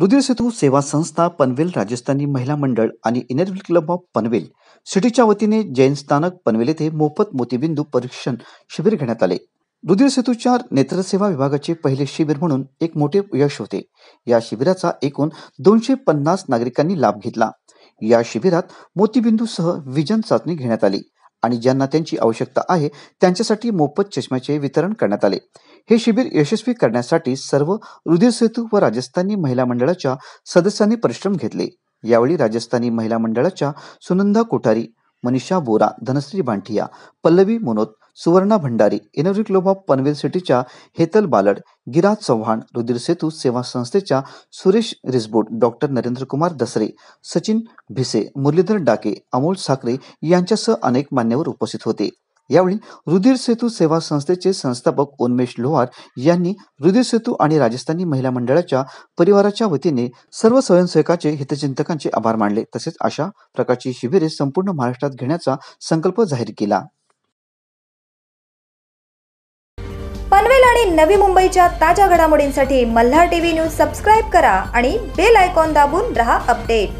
दुधीर सेतू सेवा संस्था पनवेल राजस्थानी महिला मंडळ आणि इनरव्हिल क्लब ऑफ पनवेल सिटीच्या वतीने जैन स्थानक पनवेल येथे मोफत मोतीबिंदू परीक्षण शिबिर घेण्यात आले दुधीर सेतूच्या नेत्रसेवा विभागाचे पहिले शिबिर म्हणून एक मोठे यश होते या शिबिराचा एकूण दोनशे पन्नास नागरिकांनी लाभ घेतला या शिबिरात मोतीबिंदूसह विजन चाचणी घेण्यात आली आणि ज्यांना त्यांची आवश्यकता आहे त्यांच्यासाठी मोफत चष्म्याचे वितरण करण्यात आले हे शिबिर यशस्वी करण्यासाठी सर्व रुधिर सेतू व राजस्थानी महिला मंडळाच्या सदस्यांनी परिश्रम घेतले यावेळी राजस्थानी महिला मंडळाच्या Sunanda Kothari Manisha Bora Dhanashree Bhanthiya Pallavi Manot Suvarna Bhandari energy club of Panvel सिटीच्या हेतल बालड गिराज चव्हाण रुधिर सेतू सेवा संस्थेच्या सुरेश रिसबोट डॉक्टर नरेंद्र कुमार दसरे सचिन भिसे मुरलीधर डाके अमोल साखरे यांच्यासह अनेक मान्यवर उपस्थित होते यावेळी रुधिर सेतू सेवा संस्थेचे संस्थापक उन्मेश लोहार यांनी रुधिर सेतू आणि राजस्थानी महिला मंडळाच्या परिवाराच्या वतीने सर्व स्वयंसेवकाचे हितचिंतकांचे आभार मानले तसेच अशा प्रकारची शिबिरे संपूर्ण महाराष्ट्रात घेण्याचा संकल्प जाहीर केला पनवेल आणि नवी मुंबईच्या ताज्या घडामोडींसाठी मल्हार टीव्ही न्यूज सबस्क्राईब करा आणि बेल आयकॉन दाबून रहा अपडेट